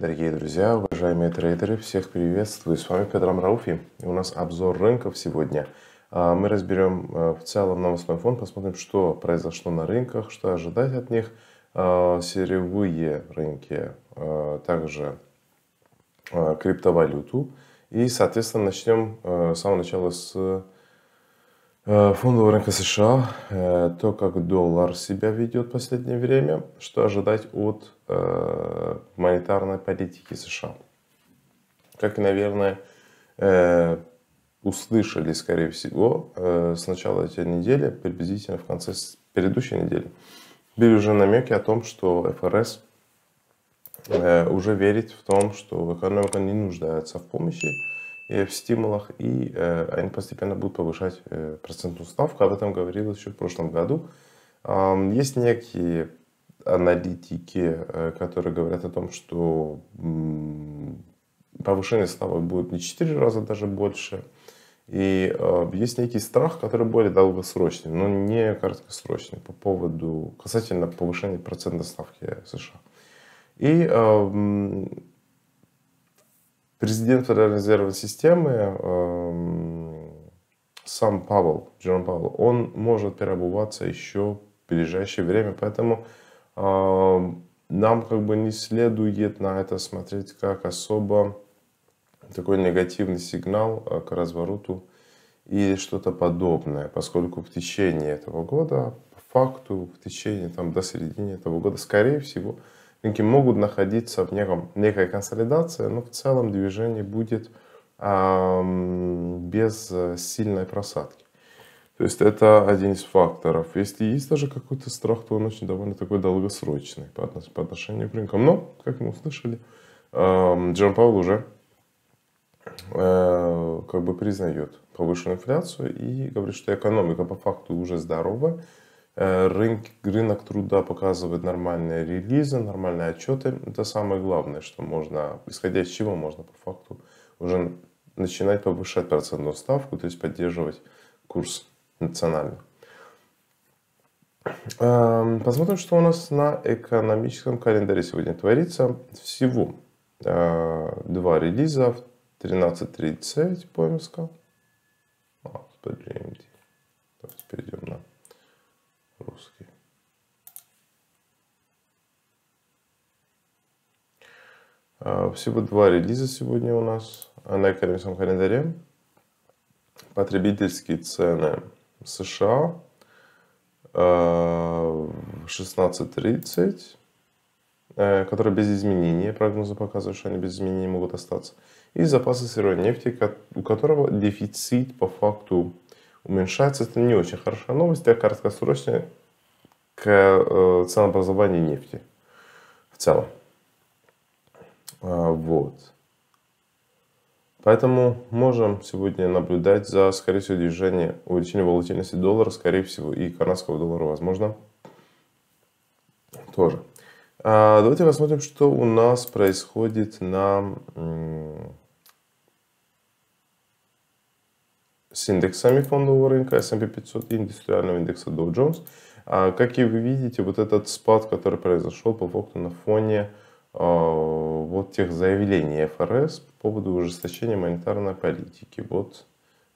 Дорогие друзья, уважаемые трейдеры, всех приветствую. С вами Петр Амрауфи. И у нас обзор рынков сегодня. А, мы разберем а, в целом новостной фон, посмотрим, что произошло на рынках, что ожидать от них. А, Серевые рынки, также криптовалюту. И, соответственно, начнем с самого начала с Э, фондового рынка США, э, то, как доллар себя ведет в последнее время, что ожидать от э, монетарной политики США. Как, наверное, услышали, скорее всего, с начала этой недели, приблизительно в конце предыдущей недели, были уже намеки о том, что ФРС уже верит в том, что экономика не нуждается в помощи, Э, в стимулах, и э, они постепенно будут повышать э, процентную ставку. Об этом говорилось еще в прошлом году. Есть некие аналитики, которые говорят о том, что повышение ставок будет не 4 раза даже больше. И есть некий страх, который более долгосрочный, но не краткосрочный по поводу касательно повышения процентной ставки США. И Президент Федеральной резервной системы эм, сам Павел, Джон Павел, он может переобуваться еще в ближайшее время, поэтому эм, нам как бы не следует на это смотреть как особо такой негативный сигнал а, к развороту или что-то подобное, поскольку в течение этого года, по факту, в течение там, до середины этого года, скорее всего, рынки могут находиться в неком, некой консолидации, но в целом движение будет э, без сильной просадки. То есть это один из факторов. Если есть даже какой-то страх, то он очень довольно такой долгосрочный по отношению к рынкам. Но, как мы услышали, Джон Паул уже э, как бы признает повышенную инфляцию и говорит, что экономика по факту уже здорова, Рынок, рынок труда показывает нормальные релизы, нормальные отчеты. Это самое главное, что можно, исходя из чего можно по факту уже начинать повышать процентную ставку, то есть поддерживать курс национальный. Эм, посмотрим, что у нас на экономическом календаре сегодня творится. Всего э, два релиза в 13.39 по МСК. А, А, всего два релиза сегодня у нас на экономическом календаре. Потребительские цены США 16.30, а, а, которые без изменений, прогнозы показывают, что они без изменений могут остаться. И запасы сырой нефти, у которого дефицит по факту уменьшается. Это не очень хорошая новость для краткосрочной к э, ценообразованию нефти в целом. А, вот. Поэтому можем сегодня наблюдать за, скорее всего, движение увеличения волатильности доллара, скорее всего, и канадского доллара, возможно, тоже. А, давайте посмотрим, что у нас происходит на с индексами фондового рынка S&P 500 и индустриального индекса Dow Jones. А, как и вы видите, вот этот спад, который произошел по факту на фоне а, вот тех заявлений ФРС по поводу ужесточения монетарной политики. Вот,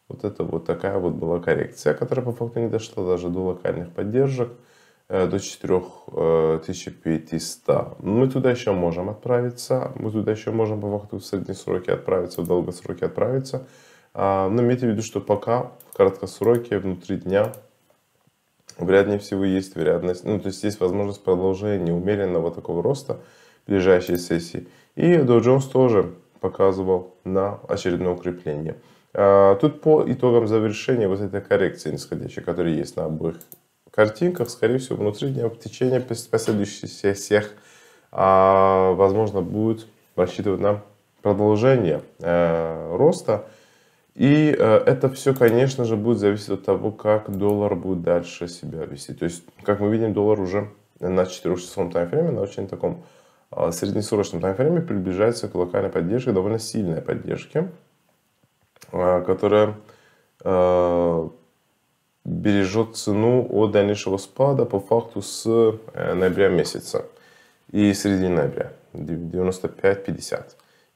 вот это вот такая вот была коррекция, которая по факту не дошла даже до локальных поддержек, э, до 4500. Э, мы туда еще можем отправиться, мы туда еще можем по факту в средние сроки отправиться, в долгосроке отправиться. А, но имейте в виду, что пока в краткосроке, внутри дня, вряд ли всего есть вероятность, ну то есть есть возможность продолжения умеренного такого роста, ближайшей сессии. И Dow Jones тоже показывал на очередное укрепление. А, тут по итогам завершения вот этой коррекции нисходящей, которая есть на обоих картинках, скорее всего, внутри дня в течение последующих всех, а, возможно, будет рассчитывать на продолжение э, роста. И э, это все, конечно же, будет зависеть от того, как доллар будет дальше себя вести. То есть, как мы видим, доллар уже на 4-часовом таймфрейме, на очень таком а, среднесрочном таймфрейме приближается к локальной поддержке, довольно сильной поддержке, а, которая а, бережет цену от дальнейшего спада по факту с э, ноября месяца и середины ноября 95-50.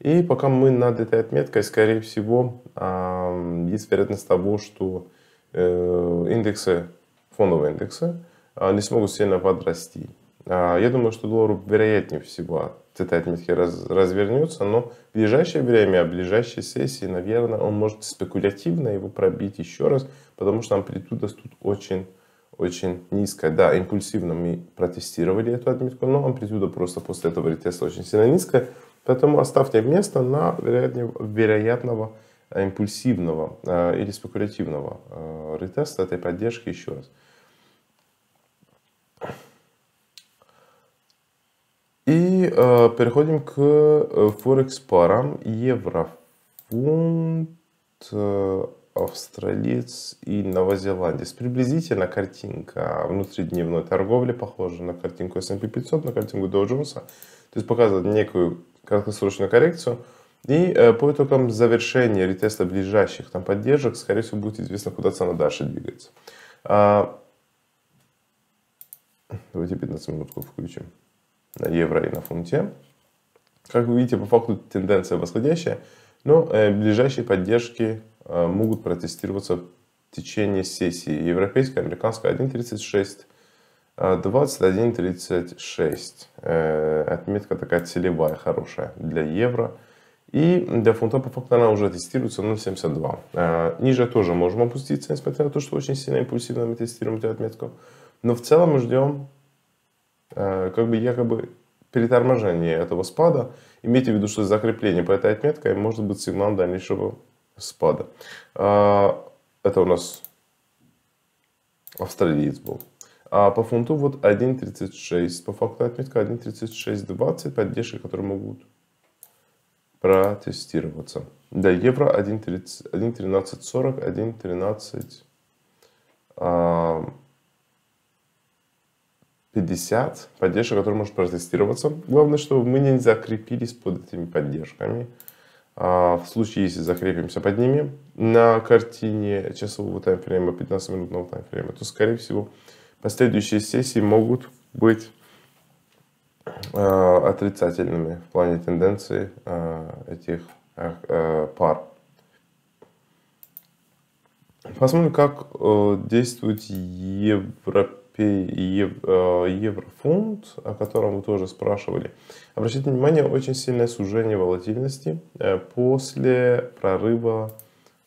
И пока мы над этой отметкой, скорее всего, есть вероятность того, что э, индексы, фондовые индексы, не смогут сильно подрасти. А, я думаю, что доллар вероятнее всего с этой отметки развернется, но в ближайшее время, в ближайшей сессии, наверное, он может спекулятивно его пробить еще раз, потому что амплитуда тут очень очень низкая. Да, импульсивно мы протестировали эту отметку, но амплитуда просто после этого ретеста очень сильно низкая. Поэтому оставьте место на вероятного э, импульсивного э, или спекулятивного э, ретеста этой поддержки еще раз. И э, переходим к форекс парам. Еврофунт, э, австралиец и новозеландец. Приблизительно картинка внутридневной торговли похожа на картинку S&P 500, на картинку Dow Jones'а. То есть показывает некую краткосрочную коррекцию. И э, по итогам завершения ретеста ближайших там поддержек, скорее всего, будет известно, куда цена дальше двигается. А... Давайте 15 минутку включим на евро и на фунте. Как вы видите, по факту тенденция восходящая, но э, ближайшие поддержки э, могут протестироваться в течение сессии. Европейская, американская 1.36, 21.36. Э, отметка такая целевая, хорошая для евро. И для фунта по факту она уже тестируется 0.72. Ниже тоже можем опуститься, несмотря на то, что очень сильно импульсивно мы тестируем эту отметку. Но в целом мы ждем Э, как бы якобы переторможение этого спада. Имейте в виду, что закрепление по этой отметке может быть сигналом дальнейшего спада. А, это у нас австралиец был. А по фунту вот 1.36. По факту отметка 1.36.20. Поддержки, которые могут протестироваться. Да, евро 1.1340, 1.13... 50 поддержек, которые может протестироваться. Главное, чтобы мы не закрепились под этими поддержками. А, в случае, если закрепимся под ними на картине часового таймфрейма, 15-минутного таймфрейма, то, скорее всего, последующие сессии могут быть а, отрицательными в плане тенденции а, этих пар. Посмотрим, как э, действует европейский принципе, э, еврофунт, о котором вы тоже спрашивали. Обратите внимание, очень сильное сужение волатильности э, после прорыва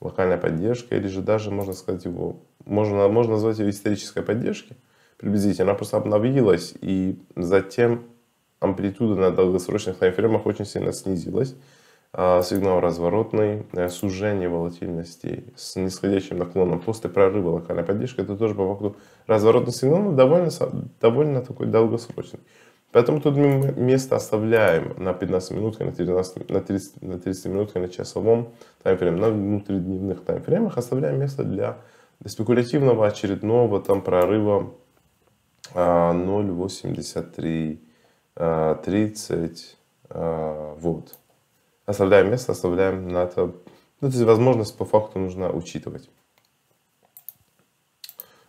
локальной поддержки, или же даже, можно сказать, его, можно, можно назвать ее исторической поддержкой, приблизительно. Она просто обновилась, и затем амплитуда на долгосрочных таймфреймах очень сильно снизилась. А, сигнал разворотный, э, сужение волатильности с нисходящим наклоном после прорыва локальной поддержки, это тоже по факту разворотный сигнал, но довольно, довольно такой долгосрочный. Поэтому тут мы место оставляем на 15 минут, на 30, на 30, на 30 минут, на часовом таймфрейме, на внутридневных таймфреймах оставляем место для спекулятивного очередного там прорыва 0,83, 30, вот оставляем место, оставляем на это. Ну, то есть возможность по факту нужно учитывать.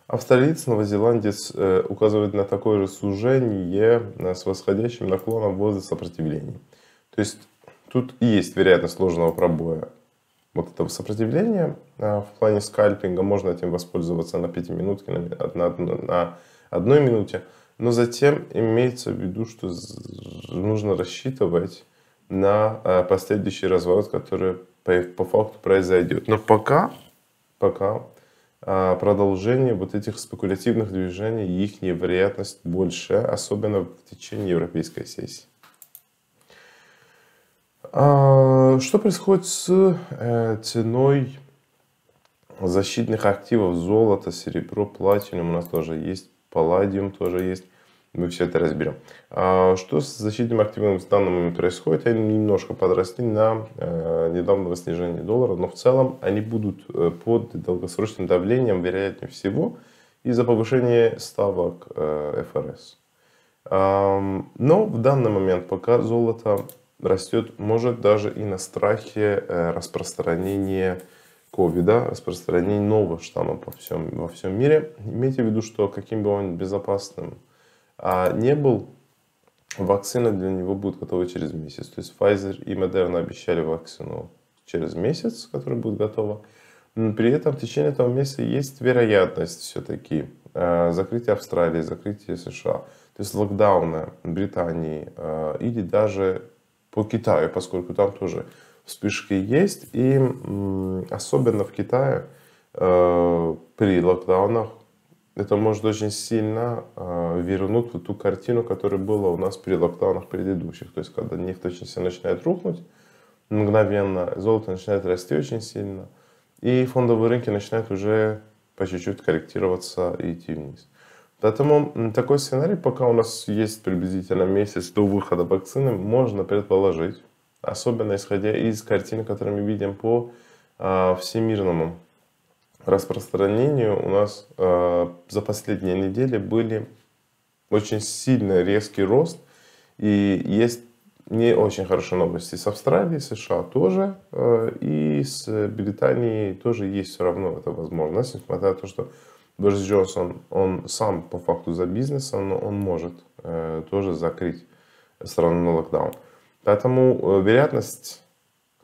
Австралиец, новозеландец э, указывает на такое же сужение с восходящим наклоном возле сопротивления. То есть тут и есть вероятность сложного пробоя вот этого сопротивления. Э, в плане скальпинга можно этим воспользоваться на 5 минутки на, на, на одной минуте. Но затем имеется в виду, что нужно рассчитывать на э, последующий разворот, который по, факту произойдет. Но пока, пока а, продолжение вот этих спекулятивных движений, их невероятность больше, особенно в течение европейской сессии. А, что происходит с э, ценой защитных активов? Золото, серебро, платину у нас тоже есть, палладиум тоже есть мы все это разберем. А, что с защитным активом в данный момент происходит? Они немножко подросли на э, недавнего снижения доллара, но в целом они будут э, под долгосрочным давлением, вероятнее всего, из-за повышения ставок ФРС. Э, но в данный момент пока золото растет, может даже и на страхе распространения ковида, распространения нового штамма по всем, во всем мире. Имейте в виду, что каким бы он безопасным а не был, вакцина для него будет готова через месяц. То есть Pfizer и Moderna обещали вакцину через месяц, которая будет готова. Но при этом в течение этого месяца есть вероятность все-таки э, закрытия Австралии, закрытия США, то есть локдауна Британии э, или даже по Китаю, поскольку там тоже вспышки есть. И особенно в Китае э, при локдаунах это может очень сильно э, вернуть вот ту картину, которая была у нас при локдаунах предыдущих. То есть, когда нефть очень сильно начинает рухнуть мгновенно, золото начинает расти очень сильно, и фондовые рынки начинают уже по чуть-чуть корректироваться и идти вниз. Поэтому такой сценарий, пока у нас есть приблизительно месяц до выхода вакцины, можно предположить, особенно исходя из картины, которую мы видим по э, всемирному распространению у нас э, за последние недели были очень сильный резкий рост. И есть не очень хорошие новости с Австралии, США тоже, э, и с Британией тоже есть все равно эта возможность, несмотря на то, что Борис Джонсон, он сам по факту за бизнесом, но он может э, тоже закрыть страну на локдаун. Поэтому э, вероятность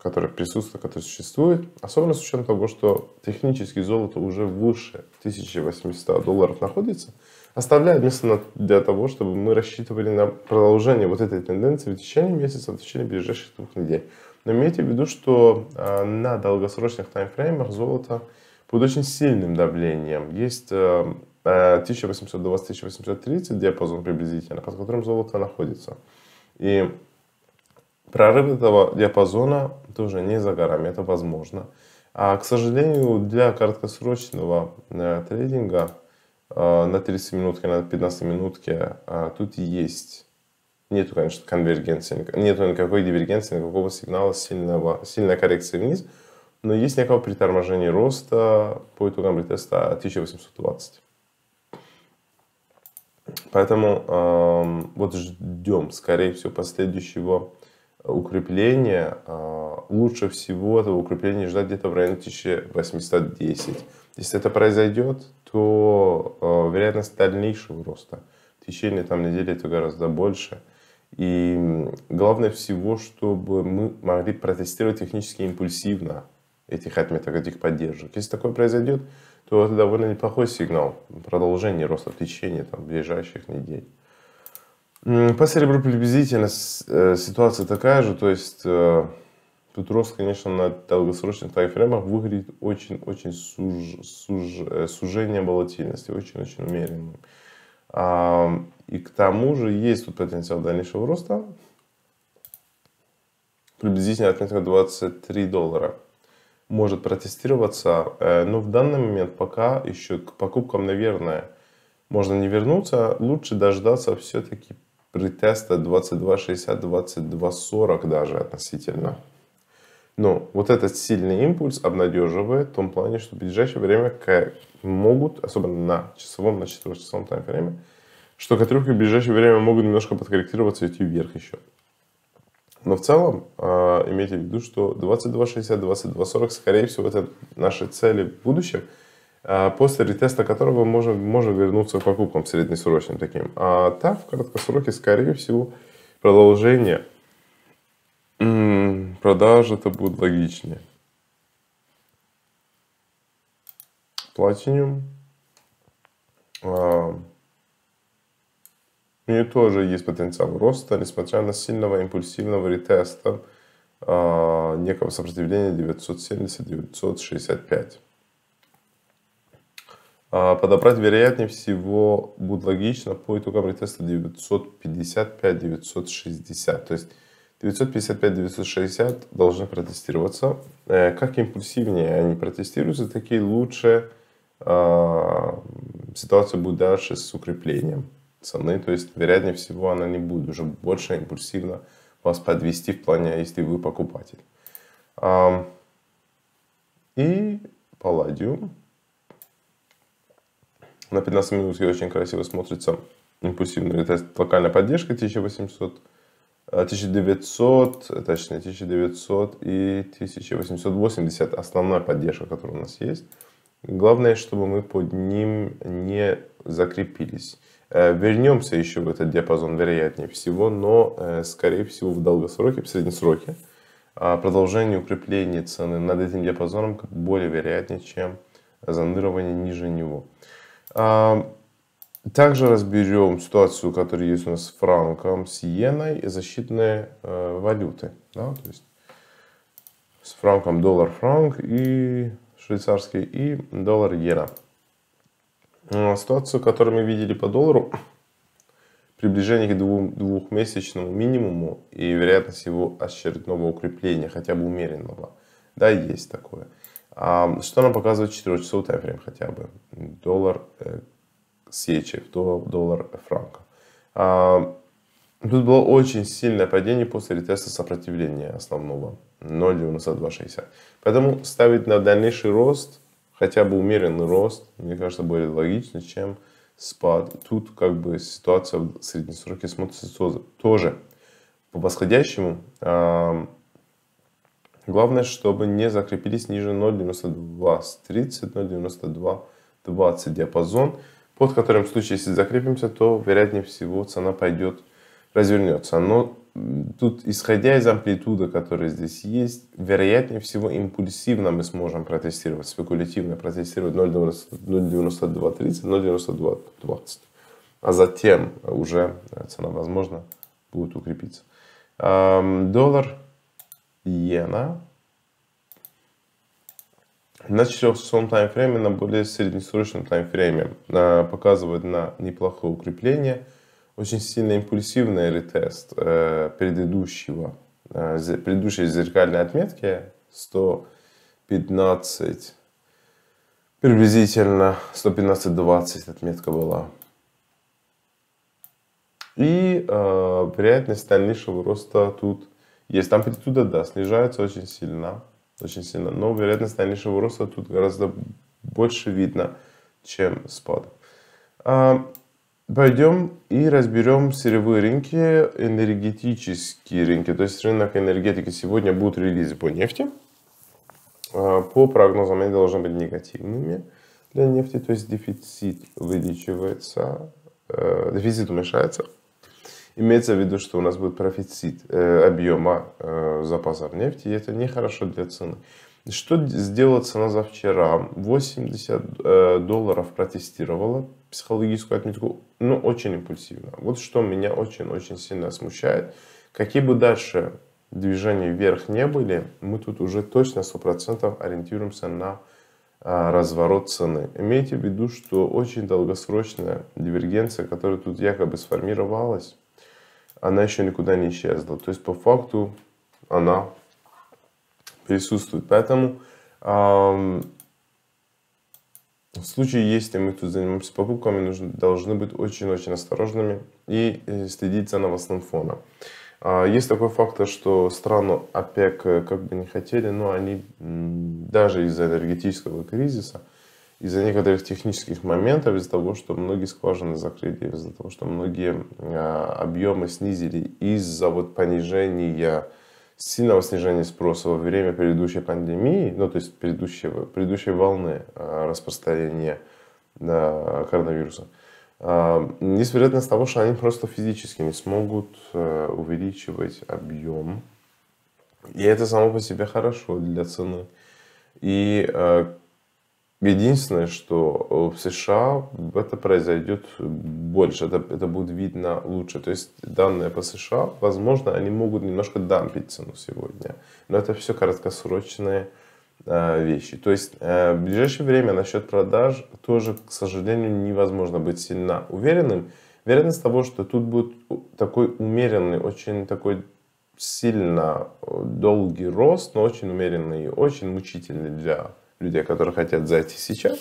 которое присутствует, которое существует, особенно с учетом того, что технически золото уже выше 1800 долларов находится, оставляет место для того, чтобы мы рассчитывали на продолжение вот этой тенденции в течение месяца, в течение ближайших двух недель. Но имейте в виду, что а, на долгосрочных таймфреймах золото под очень сильным давлением. Есть 1820-1830 а, а, диапазон приблизительно, под которым золото находится. И Прорыв этого диапазона тоже не за горами, это возможно. А, к сожалению, для краткосрочного э, трейдинга э, на 30 минутке, на 15 минутке э, тут есть нету, конечно, конвергенции, нету никакой дивергенции, никакого сигнала сильного, сильной коррекции вниз, но есть некое приторможение роста по итогам ретеста 1820. Поэтому э, вот ждем, скорее всего, последующего укрепление, а, лучше всего этого укрепления ждать где-то в районе 1810. Если это произойдет, то а, вероятность дальнейшего роста в течение там, недели это гораздо больше. И главное всего, чтобы мы могли протестировать технически импульсивно этих отметок, этих поддержек. Если такое произойдет, то это довольно неплохой сигнал продолжения роста в течение там, ближайших недель. По серебру приблизительно э, ситуация такая же, то есть э, тут рост, конечно, на долгосрочных таймфреймах выглядит очень-очень суж, суж, э, сужение волатильности, очень-очень умеренным. А, и к тому же есть тут потенциал дальнейшего роста, приблизительно отметка 23 доллара может протестироваться, но в данный момент пока еще к покупкам, наверное, можно не вернуться, лучше дождаться все-таки при тесте 22.60, 22.40 даже относительно. Но вот этот сильный импульс обнадеживает в том плане, что в ближайшее время могут, особенно на часовом, на четырехчасовом таймфрейме, что котировки в ближайшее время могут немножко подкорректироваться и идти вверх еще. Но в целом, э, имейте в виду, что 22.60, 22.40, скорее всего, это наши цели в будущем – а, после ретеста которого можно, можно вернуться к покупкам среднесрочным таким. А так, в краткосроке, скорее всего, продолжение м-м, продажи это будет логичнее. Platinum. А, у нее тоже есть потенциал роста, несмотря на сильного импульсивного ретеста а, некого сопротивления 970-965. А, подобрать, вероятнее всего, будет логично по итогам ретеста 955-960. То есть 955-960 должны протестироваться. Э, как импульсивнее они протестируются, такие лучше а, ситуация будет дальше с укреплением цены. То есть, вероятнее всего, она не будет уже больше импульсивно вас подвести в плане, если вы покупатель. И Palladium на 15 минут очень красиво смотрится импульсивная. Это локальная поддержка 1800, 1900, э, э, точнее 1900 и 1880. Основная поддержка, которая у нас есть. Главное, чтобы мы под ним не закрепились. Э, вернемся еще в этот диапазон, вероятнее всего, но, скорее всего, в долгосроке, в среднесроке а продолжение укрепления цены над этим диапазоном более вероятнее, чем зонирование ниже него. Также разберем ситуацию, которая есть у нас с франком, с иеной и защитной э, валюты. Да? То есть с франком доллар-франк и швейцарский, и доллар-иена. Ну, а ситуацию, которую мы видели по доллару, приближение к двум, двухмесячному минимуму и вероятность его очередного укрепления, хотя бы умеренного. Да, есть такое. что нам показывает 4-часовый таймфрейм хотя бы? доллар э, сечи, то доллар э, франка. тут было очень сильное падение после ретеста сопротивления основного 0.9260. Поэтому ставить на дальнейший рост, хотя бы умеренный рост, мне кажется, более логично, чем спад. Тут как бы ситуация в среднесроке смотрится тоже по восходящему. А, главное, чтобы не закрепились ниже 0.92 с 30, 0.92 20 диапазон, под которым в случае, если закрепимся, то вероятнее всего цена пойдет, развернется. Но тут, исходя из амплитуды, которая здесь есть, вероятнее всего импульсивно мы сможем протестировать, спекулятивно протестировать 0,9230, 0,9220. А затем уже э, цена, возможно, будет укрепиться. Доллар, иена, на четырехчасовом таймфрейме, на более среднесрочном таймфрейме а, показывает на неплохое укрепление. Очень сильно импульсивный ретест э, предыдущего, э, предыдущей зеркальной отметки 115, приблизительно 115-20 отметка была. И э, вероятность дальнейшего роста тут есть. Амплитуда, да, снижается очень сильно очень сильно. Но вероятность дальнейшего роста тут гораздо больше видно, чем спад. А, пойдем и разберем сырьевые рынки, энергетические рынки. То есть рынок энергетики сегодня будут релизы по нефти. А, по прогнозам они должны быть негативными для нефти, то есть дефицит увеличивается, э, дефицит уменьшается Имеется в виду, что у нас будет профицит э, объема э, запасов нефти, и это нехорошо для цены. Что сделала цена за вчера? 80 э, долларов протестировала психологическую отметку, ну, очень импульсивно. Вот что меня очень-очень сильно смущает. Какие бы дальше движения вверх не были, мы тут уже точно 100% ориентируемся на э, разворот цены. Имейте в виду, что очень долгосрочная дивергенция, которая тут якобы сформировалась, она еще никуда не исчезла. То есть по факту она присутствует. Поэтому эм, в случае, если мы тут занимаемся покупками, нужно, должны быть очень-очень осторожными и э, следить за новостным фоном. А, есть такой фактор, что страну ОПЕК э, как бы не хотели, но они даже из-за энергетического кризиса из-за некоторых технических моментов, из-за того, что многие скважины закрыли, из-за того, что многие а, объемы снизили из-за вот понижения, сильного снижения спроса во время предыдущей пандемии, ну то есть предыдущего, предыдущей волны а, распространения коронавируса. А, есть вероятность того, что они просто физически не смогут увеличивать объем. И это само по себе хорошо для цены. И Единственное, что э, в США это произойдет больше, это, это будет видно лучше. То есть данные по США, возможно, они могут немножко дампить цену сегодня. Но это все краткосрочные э, вещи. То есть э, в ближайшее время насчет продаж тоже, к сожалению, невозможно быть сильно уверенным. Вероятность того, что тут будет такой умеренный, очень такой сильно долгий рост, но очень умеренный и очень мучительный для людей, которые хотят зайти сейчас.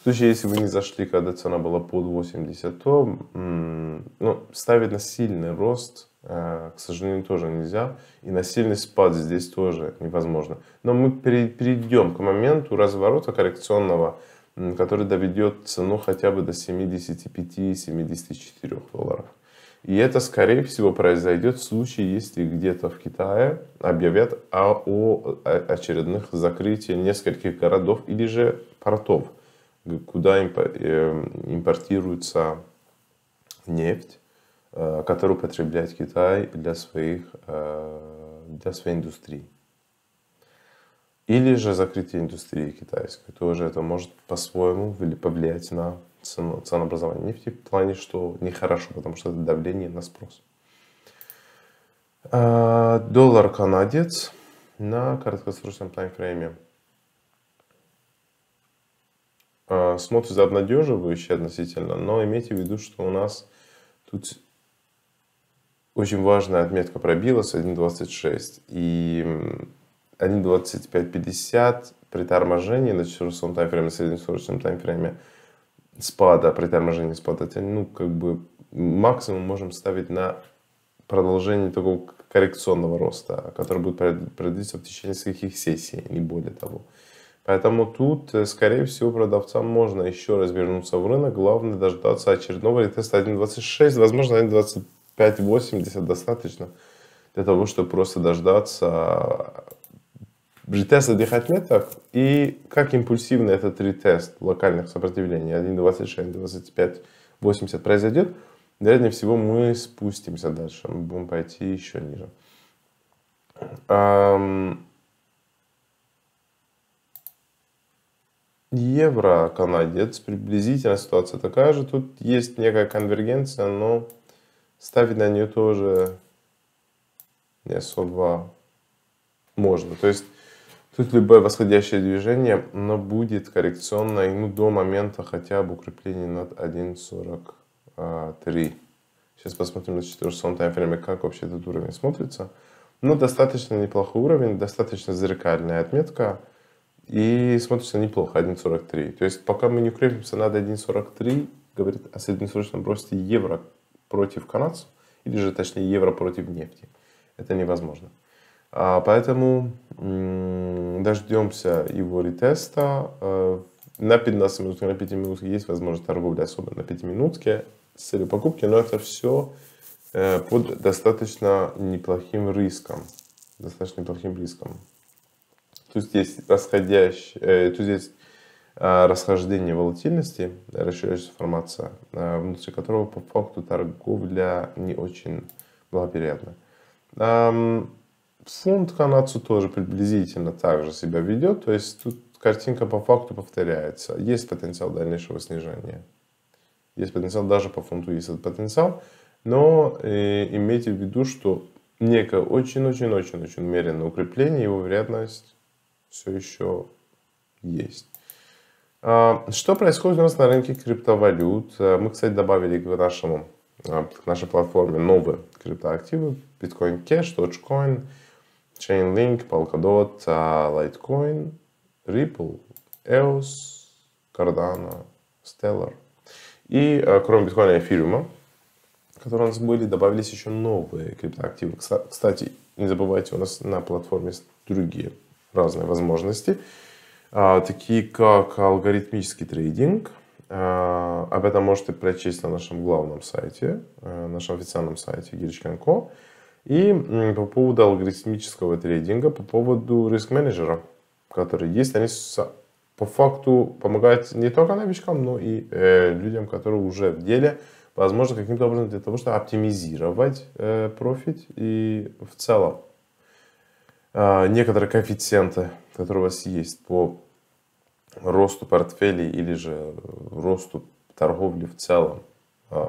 В случае, если вы не зашли, когда цена была под 80, то ну, ставить на сильный рост, э, к сожалению, тоже нельзя. И на сильный спад здесь тоже невозможно. Но мы перейдем к моменту разворота коррекционного, который доведет цену хотя бы до 75-74 долларов. И это, скорее всего, произойдет в случае, если где-то в Китае объявят о, о очередных закрытии нескольких городов или же портов, куда эм, импортируется нефть, э, которую потребляет Китай для, своих, э, для своей индустрии. Или же закрытие индустрии китайской. Тоже это может по-своему повлиять на цену, ценообразование нефти в плане, что нехорошо, потому что это давление на спрос. А, доллар канадец на краткосрочном таймфрейме. А, Смотрится обнадеживающе относительно, но имейте в виду, что у нас тут очень важная отметка пробилась 1.26 и 1.2550 при торможении на 4 таймфрейме, среднесрочном таймфрейме – спада, при торможении спада, ну, как бы максимум можем ставить на продолжение такого коррекционного роста, который будет продлиться в течение нескольких сессий, не более того. Поэтому тут, э, скорее всего, продавцам можно еще развернуться в рынок. Главное дождаться очередного ретеста 1.26, возможно 1.25.80 достаточно для того, чтобы просто дождаться GTEST задыхать меток и как импульсивно этот ретест локальных сопротивлений 1.26, 25, 80 произойдет, вероятнее всего мы спустимся дальше, мы будем пойти еще ниже. Евро канадец, приблизительно ситуация такая же. Тут есть некая конвергенция, но ставить на нее тоже не особо можно. То есть Тут любое восходящее движение, но будет коррекционное ну, до момента хотя бы укрепления над 1.43. Сейчас посмотрим на 4-ю 400 таймфрейме, как вообще этот уровень смотрится. Но ну, достаточно неплохой уровень, достаточно зеркальная отметка. И смотрится неплохо, 1.43. То есть, пока мы не укрепимся над 1.43, говорит о среднесрочном росте евро против канадцев, или же, точнее, евро против нефти. Это невозможно. А, поэтому дождемся его ретеста. Э, на 15 минут, на 5 минут есть возможность торговли, особенно на 5 минутке с целью покупки, но это все э, под достаточно неплохим риском. Достаточно неплохим риском. Тут есть расходящий, э, тут есть а, расхождение волатильности, расширяющаяся формация, а, внутри которого по факту торговля не очень благоприятна. Фунт канадцу тоже приблизительно так же себя ведет, то есть тут картинка по факту повторяется. Есть потенциал дальнейшего снижения. Есть потенциал, даже по фунту есть этот потенциал, но э, имейте в виду, что некое очень-очень-очень-очень умеренное укрепление, его вероятность все еще есть. А, что происходит у нас на рынке криптовалют? А, мы, кстати, добавили к, нашему, а, к нашей платформе новые криптоактивы. Bitcoin Cash, Dogecoin, Chainlink, Polkadot, а, Litecoin, Ripple, EOS, Cardano, Stellar. И а, кроме биткоина и эфириума, которые у нас были, добавились еще новые криптоактивы. Кстати, не забывайте, у нас на платформе другие разные возможности, а, такие как алгоритмический трейдинг. Об этом можете прочесть на нашем главном сайте, э, нашем официальном сайте Girchkenko. И по поводу алгоритмического трейдинга, по поводу риск-менеджера, которые есть, они по факту помогают не только новичкам, но и э, людям, которые уже в деле, возможно, каким-то образом для того, чтобы оптимизировать э, профит и в целом э, некоторые коэффициенты, которые у вас есть по росту портфелей или же росту торговли в целом, э,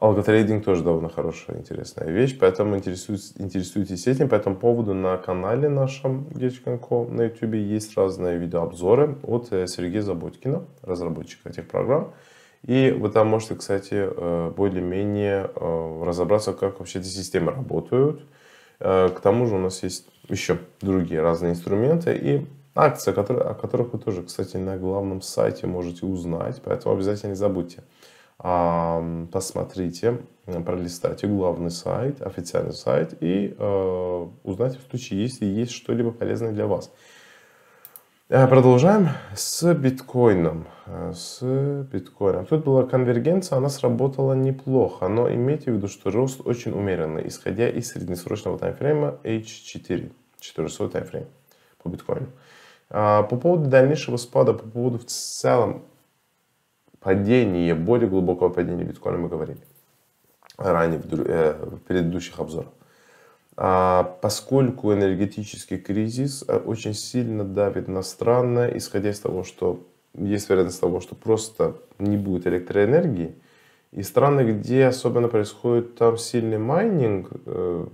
а алготрейдинг тоже довольно хорошая, интересная вещь, поэтому интересуйтесь, интересуйтесь этим. По этому поводу на канале нашем Гечканко на YouTube есть разные видеообзоры от э, Сергея Заботкина, разработчика этих программ. И вы там можете, кстати, э, более-менее э, разобраться, как вообще эти системы работают. К тому же у нас есть еще другие разные инструменты и акции, о которых вы тоже, кстати, на главном сайте можете узнать, поэтому обязательно не забудьте посмотрите, э, пролистайте главный сайт, официальный сайт и э, узнайте в случае, если есть что-либо полезное для вас. Э, продолжаем с биткоином. С биткоином. Тут была конвергенция, она сработала неплохо, но имейте в виду, что рост очень умеренный, исходя из среднесрочного таймфрейма H4, 400 таймфрейм по биткоину. А, по поводу дальнейшего спада, по поводу в целом падение, более глубокого падения биткоина мы говорили ранее в, э, в предыдущих обзорах. А, поскольку энергетический кризис э, очень сильно давит на страны, исходя из того, что есть вероятность того, что просто не будет электроэнергии, и страны, где особенно происходит там сильный майнинг, э,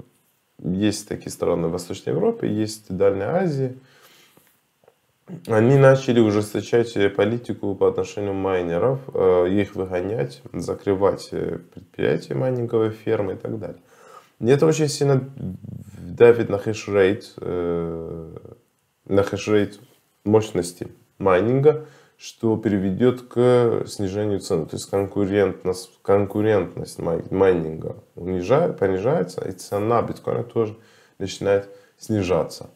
есть такие страны в Восточной Европе, есть в дальней Азии. Они начали ужесточать э, политику по отношению майнеров, э, их выгонять, закрывать э, предприятия майнинговой фермы и так далее. И это очень сильно давит на хешрейт, на хешрейт мощности майнинга, что приведет к снижению цен. То есть конкурентность, конкурентность майнинга унижает, понижается, и цена биткоина тоже начинает снижаться.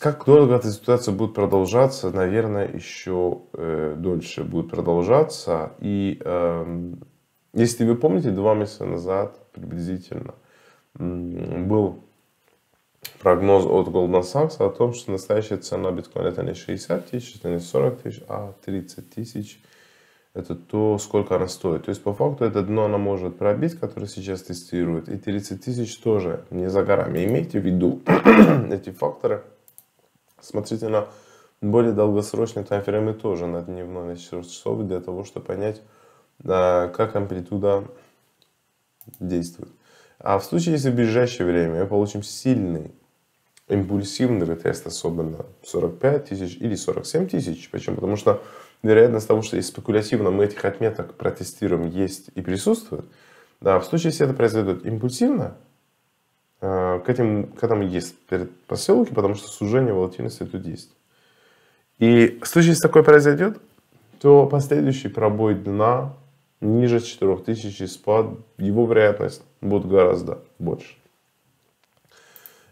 Как долго эта ситуация будет продолжаться, наверное, еще э, дольше будет продолжаться. И э, если вы помните, два месяца назад приблизительно был прогноз от Goldman Sachs о том, что настоящая цена биткоина это не 60 тысяч, это не 40 тысяч, а 30 тысяч. Это то, сколько она стоит. То есть по факту это дно она может пробить, которое сейчас тестирует. И 30 тысяч тоже не за горами. Имейте в виду эти факторы смотрите на более долгосрочные таймфреймы тоже на дневной, на часов, для того, чтобы понять, а, как амплитуда действует. А в случае, если в ближайшее время мы получим сильный импульсивный ретест, особенно 45 тысяч или 47 тысяч. Почему? Потому что вероятность того, что если спекулятивно мы этих отметок протестируем, есть и присутствует. Да, в случае, если это произойдет импульсивно, Э, к, этим, к этому есть предпосылки, потому что сужение волатильности тут есть. И в случае, если такое произойдет, то последующий пробой дна ниже 4000 спад, его вероятность будет гораздо больше.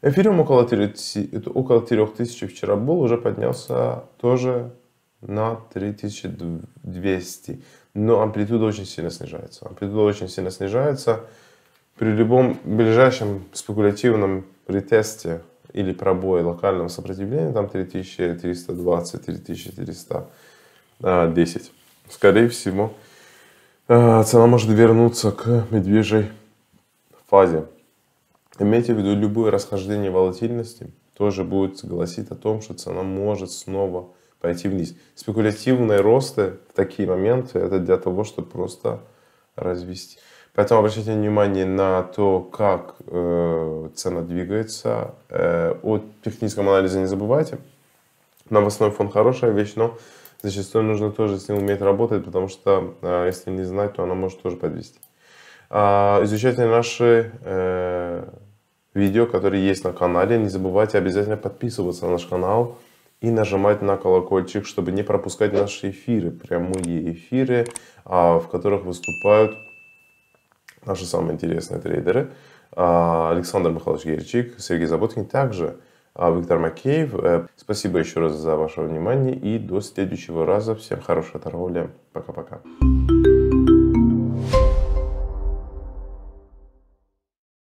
Эфириум около, 3000, около 3000 вчера был, уже поднялся тоже на 3200. Но амплитуда очень сильно снижается. Амплитуда очень сильно снижается. При любом ближайшем спекулятивном притесте или пробое локального сопротивления, там 3320-3410, а, скорее всего, а, цена может вернуться к медвежьей фазе. Имейте в виду, любое расхождение волатильности тоже будет гласить о том, что цена может снова пойти вниз. Спекулятивные росты в такие моменты это для того, чтобы просто развести. Поэтому обращайте внимание на то, как э, цена двигается. Э, о техническом анализе не забывайте. Новостной фон хорошая вещь, но зачастую нужно тоже с ним уметь работать, потому что э, если не знать, то она может тоже подвести. Э, изучайте наши э, видео, которые есть на канале. Не забывайте обязательно подписываться на наш канал и нажимать на колокольчик, чтобы не пропускать наши эфиры, прямые эфиры, а, в которых выступают наши самые интересные трейдеры. А, Александр Михайлович Герчик, Сергей Заботкин, также а, Виктор Макеев. Э, спасибо еще раз за ваше внимание и до следующего раза. Всем хорошей торговли. Пока-пока.